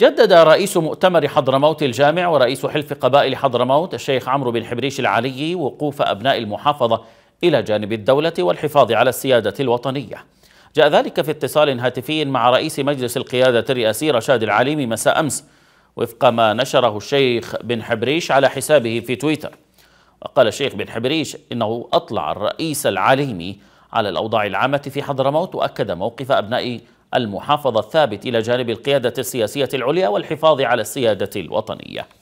جدد رئيس مؤتمر حضرموت الجامع ورئيس حلف قبائل حضرموت الشيخ عمرو بن حبريش العلي وقوف أبناء المحافظة إلى جانب الدولة والحفاظ على السيادة الوطنية جاء ذلك في اتصال هاتفي مع رئيس مجلس القيادة الرئاسي رشاد العليمي مساء أمس وفق ما نشره الشيخ بن حبريش على حسابه في تويتر وقال الشيخ بن حبريش إنه أطلع الرئيس العليمي على الأوضاع العامة في حضرموت وأكد موقف أبناء المحافظة الثابت إلى جانب القيادة السياسية العليا والحفاظ على السيادة الوطنية